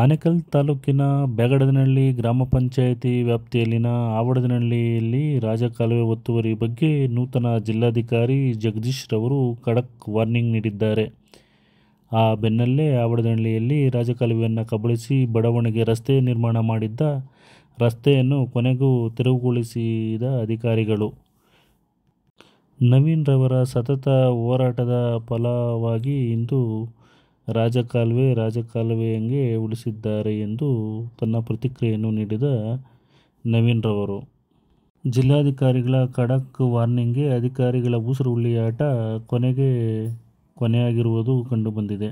ಆನೇಕಲ್ ತಾಲೂಕಿನ ಬೆಗಡದನಹಳ್ಳಿ ಗ್ರಾಮ ಪಂಚಾಯಿತಿ ವ್ಯಾಪ್ತಿಯಲ್ಲಿನ ಆವಡದನಹಳ್ಳಿಯಲ್ಲಿ ರಾಜಕಾಲುವೆ ಒತ್ತುವರಿ ಬಗ್ಗೆ ನೂತನ ಜಿಲ್ಲಾಧಿಕಾರಿ ಜಗದೀಶ್ ರವರು ಖಡಕ್ ವಾರ್ನಿಂಗ್ ನೀಡಿದ್ದಾರೆ ಆ ಬೆನ್ನಲ್ಲೇ ಆವಡದಹಳ್ಳಿಯಲ್ಲಿ ರಾಜಕಾಲುವೆಯನ್ನು ಕಬಳಿಸಿ ಬಡಾವಣೆಗೆ ರಸ್ತೆ ನಿರ್ಮಾಣ ಮಾಡಿದ್ದ ರಸ್ತೆಯನ್ನು ಕೊನೆಗೂ ತೆರವುಗೊಳಿಸಿದ ಅಧಿಕಾರಿಗಳು ನವೀನ್ ರವರ ಸತತ ಹೋರಾಟದ ಫಲವಾಗಿ ಇಂದು ರಾಜಕಾಲುವೆ ರಾಜಕಾಲುವೆಯಂಗೆ ಉಳಿಸಿದ್ದಾರೆ ಎಂದು ತನ್ನ ಪ್ರತಿಕ್ರಿಯೆಯನ್ನು ನೀಡಿದ ನವೀನ್ ರವರು ಜಿಲ್ಲಾಧಿಕಾರಿಗಳ ಖಡಕ್ ವಾರ್ನಿಂಗ್ಗೆ ಅಧಿಕಾರಿಗಳ ಉಸಿರು ಆಟ ಕೊನೆಗೆ ಕೊನೆಯಾಗಿರುವುದು ಕಂಡುಬಂದಿದೆ